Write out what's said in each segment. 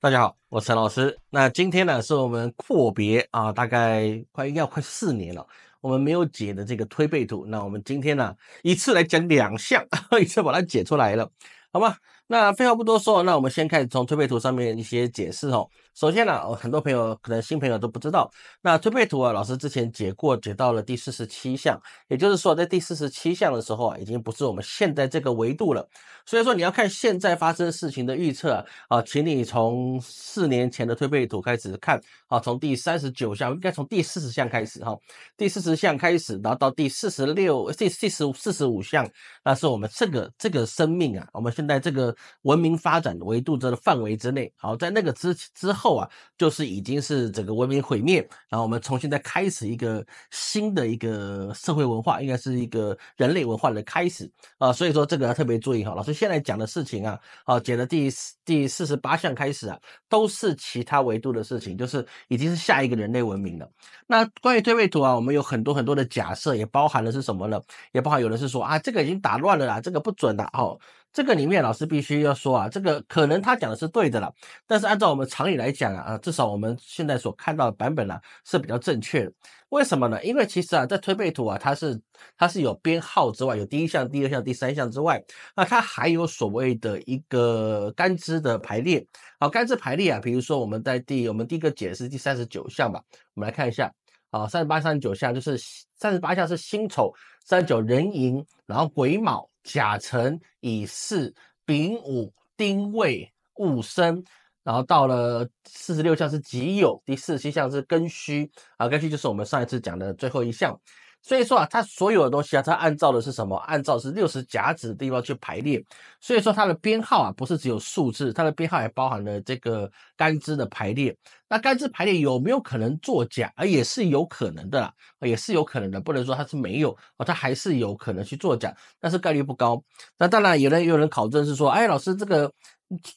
大家好，我是陈老师。那今天呢，是我们阔别啊，大概快要快四年了，我们没有解的这个推背图。那我们今天呢，一次来讲两项，一次把它解出来了，好吗？那废话不多说，那我们先开始从推背图上面一些解释哦。首先呢，很多朋友可能新朋友都不知道，那推背图啊，老师之前解过，解到了第四十七项，也就是说，在第四十七项的时候啊，已经不是我们现在这个维度了。所以说你要看现在发生事情的预测啊，请你从四年前的推背图开始看啊，从第三十九项，应该从第四十项开始哈。第四十项开始，然后到第四十六、第四十、四十五项，那是我们这个这个生命啊，我们现在这个。文明发展的维度这个范围之内，好，在那个之之后啊，就是已经是整个文明毁灭，然后我们重新再开始一个新的一个社会文化，应该是一个人类文化的开始啊。所以说这个要特别注意哈，老师现在讲的事情啊，好，讲的第第四十八项开始啊，都是其他维度的事情，就是已经是下一个人类文明了。那关于推背图啊，我们有很多很多的假设，也包含的是什么呢？也包含有的是说啊，这个已经打乱了啦，这个不准了哦。这个里面老师必须要说啊，这个可能他讲的是对的了，但是按照我们常理来讲啊，啊，至少我们现在所看到的版本呢是比较正确的。为什么呢？因为其实啊，在推背图啊，它是它是有编号之外，有第一项、第二项、第三项之外，那它还有所谓的一个干支的排列。好，干支排列啊，比如说我们在第我们第一个解释第三十九项吧，我们来看一下。啊，三十八、三十九项就是三十八项是辛丑，三十九壬寅，然后癸卯、甲辰、乙巳、丙午、丁未、戊申，然后到了四十六项是己酉，第四十七项是庚戌，啊，庚戌就是我们上一次讲的最后一项。所以说啊，它所有的东西啊，它按照的是什么？按照是六十甲子的地方去排列。所以说它的编号啊，不是只有数字，它的编号也包含了这个干支的排列。那干支排列有没有可能作假？啊，也是有可能的啦，也是有可能的，不能说它是没有，啊，它还是有可能去作假，但是概率不高。那当然，有人有人考证是说，哎，老师这个。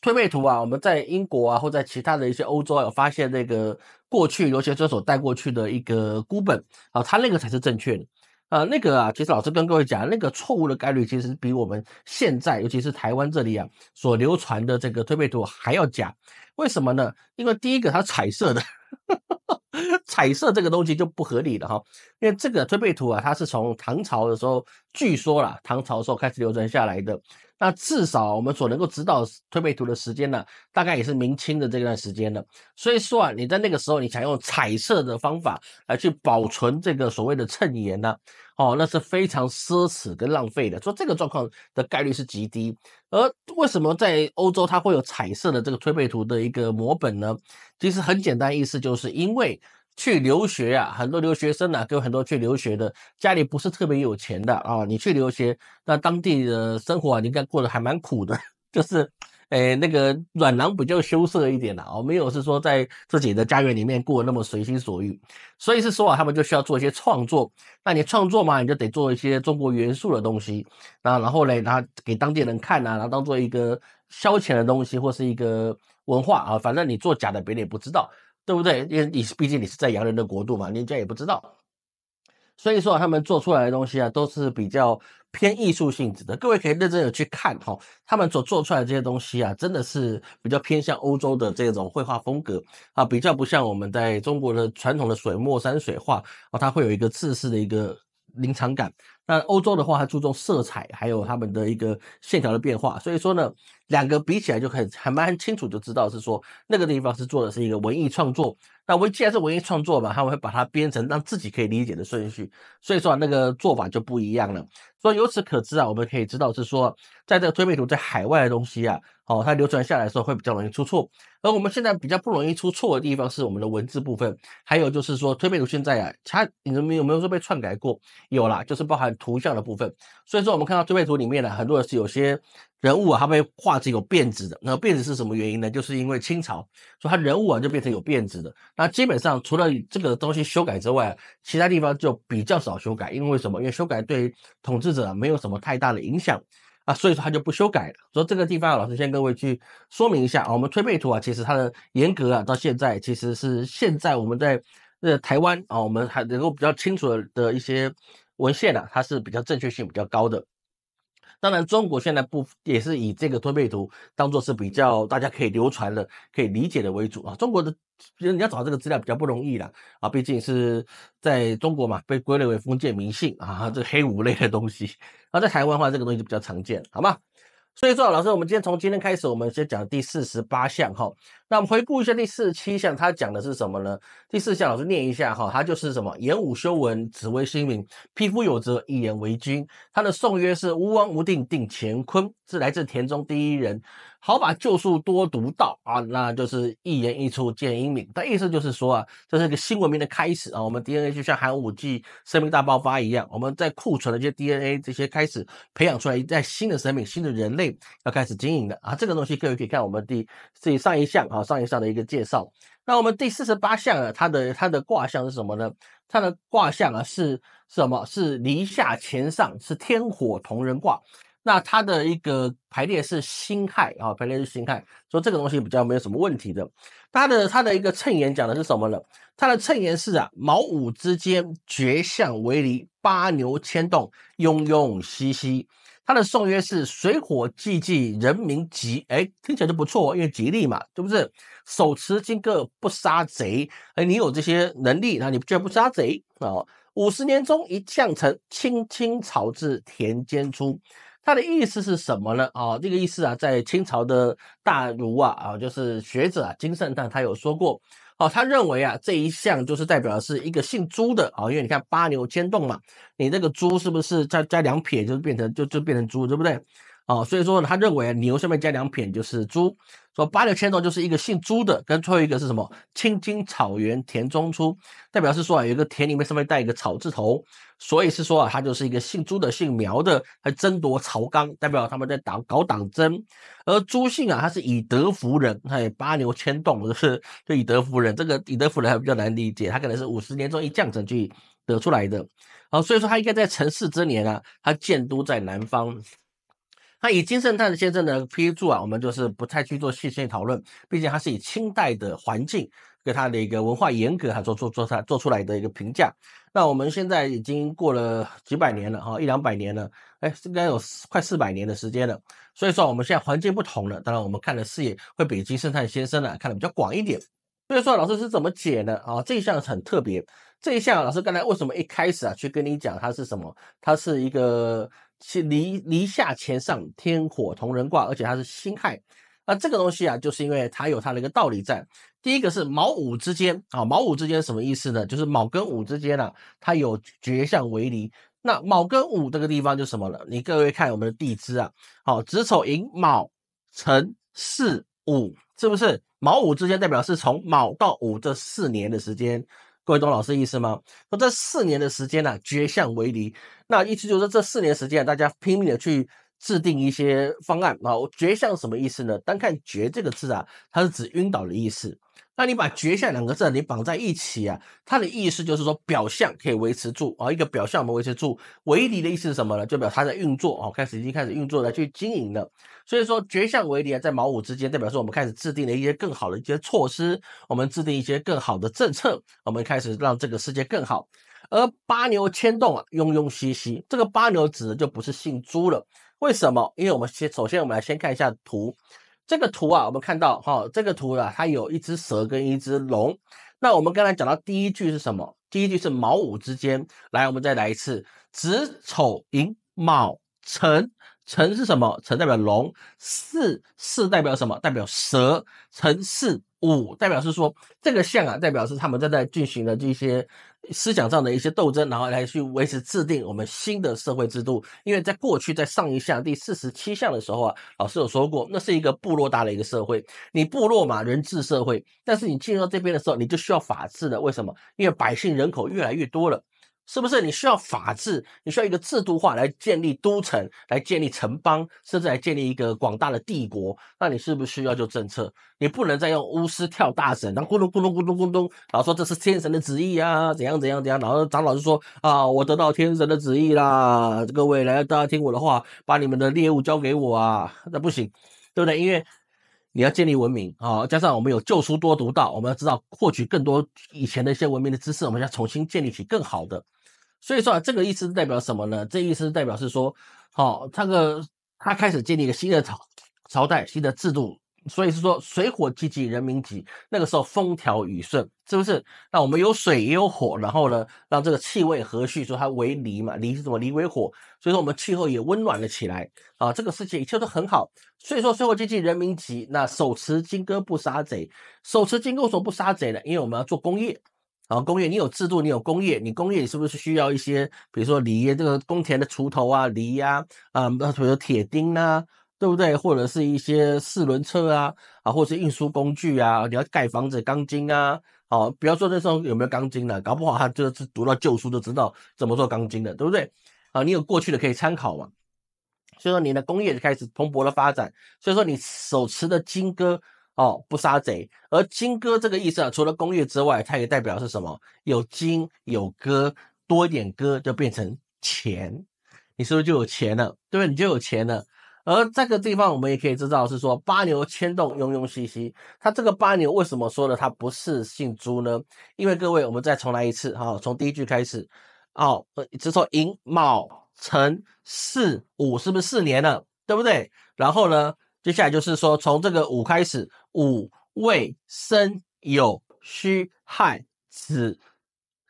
推背图啊，我们在英国啊，或在其他的一些欧洲有发现那个过去留学生所带过去的一个孤本啊，它那个才是正确的啊，那个啊，其实老师跟各位讲，那个错误的概率其实比我们现在，尤其是台湾这里啊所流传的这个推背图还要假，为什么呢？因为第一个它彩色的，彩色这个东西就不合理了哈，因为这个推背图啊，它是从唐朝的时候据说啦，唐朝的时候开始流传下来的。那至少我们所能够知道推背图的时间呢，大概也是明清的这段时间了。所以说啊，你在那个时候你想用彩色的方法来去保存这个所谓的衬岩呢，哦，那是非常奢侈跟浪费的。说这个状况的概率是极低。而为什么在欧洲它会有彩色的这个推背图的一个摹本呢？其实很简单，意思就是因为。去留学啊，很多留学生呢，都有很多去留学的。家里不是特别有钱的啊，你去留学，那当地的生活啊，你该过得还蛮苦的。就是，诶，那个软囊比较羞涩一点的啊，没有是说在自己的家园里面过得那么随心所欲。所以是说啊，他们就需要做一些创作。那你创作嘛，你就得做一些中国元素的东西啊。然后嘞，然后给当地人看呐，然后当做一个消遣的东西或是一个文化啊，反正你做假的，别人也不知道。对不对？因为你毕竟你是在洋人的国度嘛，人家也不知道，所以说他们做出来的东西啊，都是比较偏艺术性质的。各位可以认真的去看哈，他们所做出来这些东西啊，真的是比较偏向欧洲的这种绘画风格啊，比较不像我们在中国的传统的水墨山水画啊，它会有一个自势的一个。临场感。那欧洲的话，它注重色彩，还有他们的一个线条的变化。所以说呢，两个比起来就很很蛮清楚，就知道是说那个地方是做的是一个文艺创作。那文既然是文艺创作嘛，他们会把它编成让自己可以理解的顺序。所以说啊，那个做法就不一样了。所以由此可知啊，我们可以知道是说，在这个推背图在海外的东西啊，哦，它流传下来的时候会比较容易出错。而我们现在比较不容易出错的地方是我们的文字部分，还有就是说推背图现在啊，它你们有没有说被篡改过？有啦，就是包含图像的部分。所以说我们看到推背图里面呢，很多是有些人物啊，它被画成有辫子的。那辫子是什么原因呢？就是因为清朝，所以它人物啊就变成有辫子的。那基本上除了这个东西修改之外，其他地方就比较少修改，因为什么？因为修改对统治者没有什么太大的影响。啊，所以说他就不修改了。所以这个地方，老师先各位去说明一下啊，我们推背图啊，其实它的严格啊，到现在其实是现在我们在呃台湾啊，我们还能够比较清楚的一些文献呢，它是比较正确性比较高的。当然，中国现在不也是以这个推背图当做是比较大家可以流传的、可以理解的为主啊。中国的，其实你要找这个资料比较不容易啦，啊，毕竟是在中国嘛，被归类为封建迷信啊，这黑五类的东西。那在台湾的话，这个东西比较常见，好吗？所以说，老师，我们今天从今天开始，我们先讲第四十八项哈。那我们回顾一下第四十七项，它讲的是什么呢？第四项老师念一下哈，它就是什么？言武修文，紫微星明，匹夫有责，一言为君。他的颂曰是：无王无定定乾坤，是来自田中第一人。好把旧术多读到啊，那就是一言一出见英明。它意思就是说啊，这是一个新文明的开始啊。我们 DNA 就像寒武纪生命大爆发一样，我们在库存的这些 DNA 这些开始培养出来一代新的生命，新的人类要开始经营的啊。这个东西各位可以看我们第自己上一项啊。上一上的一个介绍，那我们第四十八项啊，它的它的卦象是什么呢？它的卦象啊是是什么？是离下乾上，是天火同人卦。那它的一个排列是辛态啊，排列是辛态，所以这个东西比较没有什么问题的。它的它的一个衬言讲的是什么呢？它的衬言是啊，卯午之间绝象为离，八牛牵动，庸庸兮兮。他的颂曰是水火既济，人民吉哎，听起来就不错，因为吉利嘛，对不对？手持金戈不杀贼，哎，你有这些能力，那你居然不杀贼啊？五十年中一将臣，青青草自田间出。他的意思是什么呢？哦，这个意思啊，在清朝的大儒啊，啊，就是学者啊，金圣叹他有说过。哦，他认为啊，这一项就是代表是一个姓朱的啊，因为你看“八牛牵动”嘛，你这个“朱”是不是加加两撇，就变成就就变成“朱”，对不对？啊，所以说呢，他认为牛下面加两撇就是猪，说八牛牵动就是一个姓朱的，跟最后一个是什么青青草原田中出，代表是说啊，有一个田里面上面带一个草字头，所以是说啊，他就是一个姓朱的姓苗的，还争夺朝纲，代表他们在党搞党争。而朱姓啊，他是以德服人，嘿，八牛牵动就是就以德服人。这个以德服人还比较难理解，他可能是五十年中一降生去得出来的。啊，所以说他应该在成事之年啊，他建都在南方。那以金圣叹先生的批注啊，我们就是不太去做细线讨论，毕竟他是以清代的环境跟他的一个文化严格，还做做做他做出来的一个评价。那我们现在已经过了几百年了哈，一两百年了，哎，应该有快四百年的时间了。所以说我们现在环境不同了，当然我们看的视野会比金圣叹先生呢看的比较广一点。所以说老师是怎么解呢？啊，这一项很特别，这一项老师刚才为什么一开始啊去跟你讲它是什么？它是一个。离离下乾上，天火同人卦，而且它是辛亥。那这个东西啊，就是因为它有它的一个道理在。第一个是卯午之间啊，卯午之间什么意思呢？就是卯跟午之间呢，它有绝相为离。那卯跟午这个地方就什么了？你各位看我们的地支啊，好子丑寅卯辰巳午，是不是？卯午之间代表是从卯到午这四年的时间。各位懂老师意思吗？那这四年的时间呢，绝项为零。那意思就是这四年时间，大家拼命的去制定一些方案。啊。绝项什么意思呢？单看绝这个字啊，它是指晕倒的意思。那你把“绝相”两个字你绑在一起啊，它的意思就是说表象可以维持住啊，一个表象我们维持住，为敌的意思是什么呢？就表示它在运作哦，开始已经开始运作了，去经营了。所以说“绝相为敌啊，在毛五之间，代表说我们开始制定了一些更好的一些措施，我们制定一些更好的政策，我们开始让这个世界更好。而“八牛牵动”啊，庸庸兮兮，这个“八牛”指的就不是姓朱了。为什么？因为我们先首先我们来先看一下图。这个图啊，我们看到哈，这个图啊，它有一只蛇跟一只龙。那我们刚才讲到第一句是什么？第一句是卯午之间。来，我们再来一次，子丑寅卯辰，辰是什么？辰代表龙，巳巳代表什么？代表蛇，辰巳。五代表是说，这个象啊，代表是他们正在进行的这些思想上的一些斗争，然后来去维持制定我们新的社会制度。因为在过去在上一项第四十七项的时候啊，老师有说过，那是一个部落大的一个社会，你部落嘛人治社会，但是你进入到这边的时候，你就需要法治的。为什么？因为百姓人口越来越多了。是不是你需要法治？你需要一个制度化来建立都城，来建立城邦，甚至来建立一个广大的帝国？那你是不是需要就政策？你不能再用巫师跳大神，然后咕咚咕咚咕咚咕咚，然后说这是天神的旨意啊，怎样怎样怎样？然后长老就说啊，我得到天神的旨意啦，各位来，大家听我的话，把你们的猎物交给我啊！那不行，对不对？因为你要建立文明啊，加上我们有旧书多读到，我们要知道获取更多以前的一些文明的知识，我们要重新建立起更好的。所以说啊，这个意思代表什么呢？这意思代表是说，好，他个他开始建立一个新的朝朝代、新的制度。所以是说，水火既济，人民急，那个时候风调雨顺，是不是？那我们有水也有火，然后呢，让这个气味和煦，说它为离嘛，离是什么？离为火，所以说我们气候也温暖了起来啊。这个世界一切都很好。所以说水火既济，人民急，那手持金戈不杀贼，手持金什么不杀贼呢？因为我们要做工业。然后工业，你有制度，你有工业，你工业是不是需要一些，比如说犁这个工田的锄头啊，犁呀，啊，比如说铁钉啊，对不对？或者是一些四轮车啊，啊，或者是运输工具啊，你要盖房子钢筋啊，啊，比方说那时候有没有钢筋的？搞不好他就是读到旧书就知道怎么做钢筋的，对不对？啊，你有过去的可以参考嘛。所以说你的工业就开始蓬勃的发展。所以说你手持的金戈。哦，不杀贼。而金戈这个意思啊，除了工业之外，它也代表是什么？有金有戈，多一点戈就变成钱，你是不是就有钱了？对不对？你就有钱了。而这个地方我们也可以知道是说八牛牵动，庸庸兮兮。它这个八牛为什么说呢？它不是姓朱呢？因为各位，我们再重来一次哈，从第一句开始，哦，只说寅卯辰巳午，是不是四年了？对不对？然后呢？接下来就是说，从这个五开始，午未申酉戌亥子，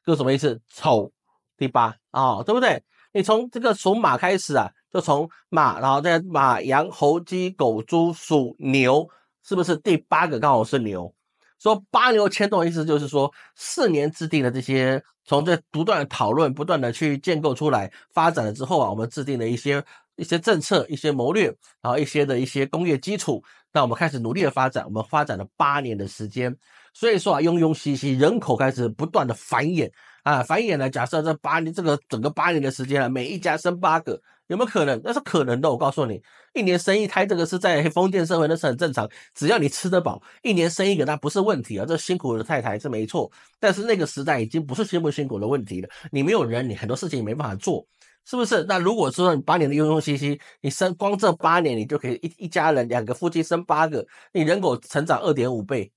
各什么意思？丑，第八啊，对不对？你从这个属马开始啊，就从马，然后再马羊猴鸡狗猪属牛，是不是第八个刚好是牛？说八牛牵动，的意思就是说，四年制定的这些，从这不断的讨论，不断的去建构出来，发展了之后啊，我们制定了一些。一些政策、一些谋略，然后一些的一些工业基础，那我们开始努力的发展，我们发展了八年的时间。所以说啊，庸庸熙熙，人口开始不断的繁衍啊，繁衍呢，假设这八年这个整个八年的时间啊，每一家生八个，有没有可能？那是可能的。我告诉你，一年生一胎，这个是在封建社会，那是很正常。只要你吃得饱，一年生一个，那不是问题啊。这辛苦的太太是没错，但是那个时代已经不是辛不辛苦的问题了。你没有人，你很多事情也没办法做。是不是？那如果说你八年的悠悠信息，你生光这八年，你就可以一一家人两个夫妻生八个，你人口成长二点五倍，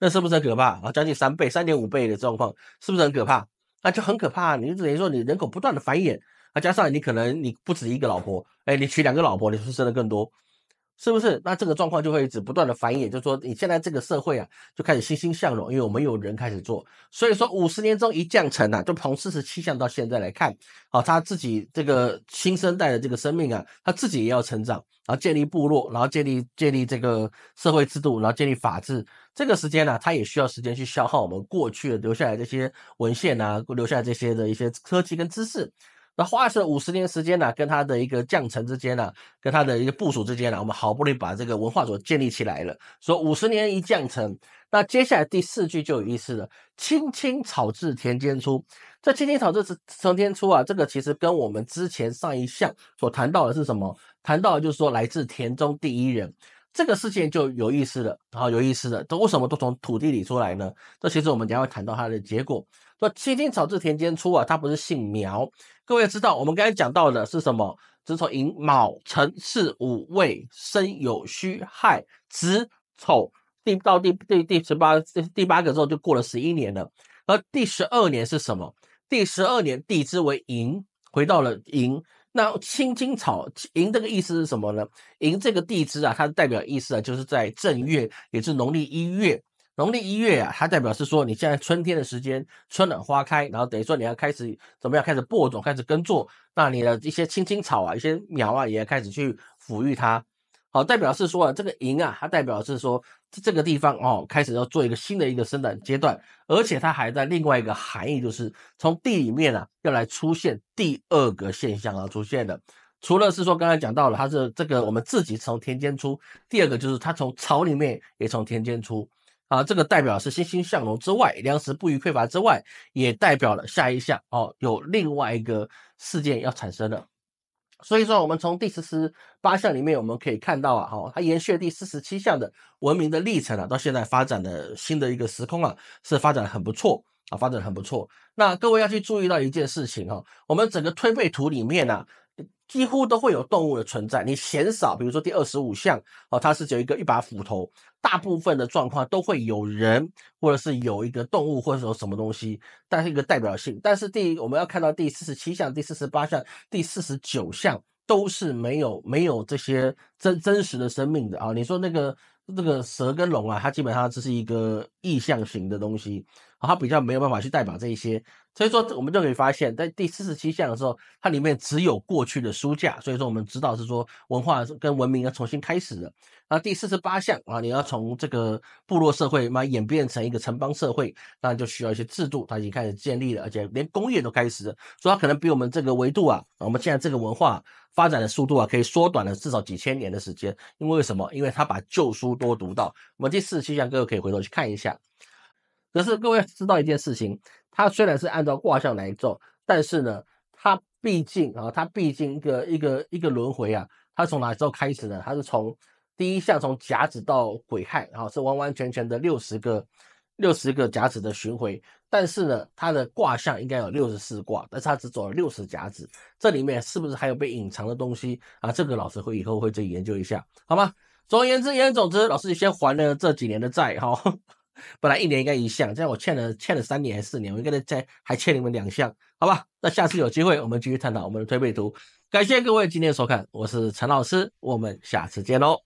那是不是很可怕？啊，将近三倍、三点五倍的状况，是不是很可怕？那就很可怕。你等于说你人口不断的繁衍，啊，加上你可能你不止一个老婆，哎，你娶两个老婆，你是生的更多。是不是？那这个状况就会一直不断的繁衍，就是说，你现在这个社会啊，就开始欣欣向荣，因为我们有人开始做。所以说，五十年中一降层啊，就从四十七项到现在来看，啊，他自己这个新生代的这个生命啊，他自己也要成长，然后建立部落，然后建立建立这个社会制度，然后建立法治。这个时间呢，他也需要时间去消耗我们过去的留下来这些文献啊，留下来这些的一些科技跟知识。那花了五十年时间呢，跟他的一个降层之间呢，跟他的一个部署之间呢，我们好不容易把这个文化所建立起来了。说五十年一降层，那接下来第四句就有意思了：青青草自田间出。这青青草自自从天出啊，这个其实跟我们之前上一项所谈到的是什么？谈到的就是说来自田中第一人。这个事情就有意思了，好有意思的，都为什么都从土地里出来呢？这其实我们下会谈到它的结果。说青青草自田间出啊，它不是姓苗。各位知道，我们刚才讲到的是什么？子丑寅卯辰巳午未申酉戌亥，子丑，第到第第第十八第八个之后就过了十一年了。而第十二年是什么？第十二年地支为寅，回到了寅。那青青草，寅这个意思是什么呢？寅这个地支啊，它的代表意思啊，就是在正月，也是农历一月。农历一月啊，它代表是说，你现在春天的时间，春暖花开，然后等于说你要开始，怎么样开始播种、开始耕作？那你的一些青青草啊，一些苗啊，也要开始去抚育它。好，代表是说啊，这个银啊，它代表是说这个地方哦，开始要做一个新的一个生产阶段，而且它还在另外一个含义，就是从地里面啊要来出现第二个现象啊出现的。除了是说刚才讲到了它是这个我们自己从田间出，第二个就是它从草里面也从田间出啊，这个代表是欣欣向荣之外，粮食不余匮乏之外，也代表了下一项哦，有另外一个事件要产生了。所以说，我们从第四十八项里面，我们可以看到啊，哈，它延续了第四十七项的文明的历程啊，到现在发展的新的一个时空啊，是发展很不错啊，发展很不错。那各位要去注意到一件事情啊，我们整个推背图里面呢。几乎都会有动物的存在，你嫌少，比如说第二十五项哦，它是有一个一把斧头，大部分的状况都会有人，或者是有一个动物，或者说什么东西，但是一个代表性。但是第我们要看到第四十七项、第四十八项、第四十九项都是没有没有这些真真实的生命的啊！你说那个那个蛇跟龙啊，它基本上只是一个意象型的东西。啊，它比较没有办法去代表这一些，所以说我们就可以发现，在第四十七项的时候，它里面只有过去的书架，所以说我们知道是说文化跟文明要重新开始了。那第四十八项啊，你要从这个部落社会嘛演变成一个城邦社会，那就需要一些制度，它已经开始建立了，而且连工业都开始，了，所以它可能比我们这个维度啊，我们现在这个文化发展的速度啊，可以缩短了至少几千年的时间。因为什么？因为它把旧书多读到。我们第四十七项，各位可以回头去看一下。可是各位知道一件事情，它虽然是按照卦象来走，但是呢，它毕竟啊，它毕竟一个一个一个轮回啊，它从哪时候开始呢？它是从第一项从甲子到癸亥，哈，是完完全全的六十个六十个甲子的巡回。但是呢，它的卦象应该有六十四卦，但是它只走了六十甲子，这里面是不是还有被隐藏的东西啊？这个老师会以后会再研究一下，好吗？总而言之言而总之，老师你先还了这几年的债，哈。本来一年应该一项，这样我欠了欠了三年还是四年，我应该再还欠你们两项，好吧？那下次有机会我们继续探讨我们的推背图。感谢各位今天收看，我是陈老师，我们下次见喽。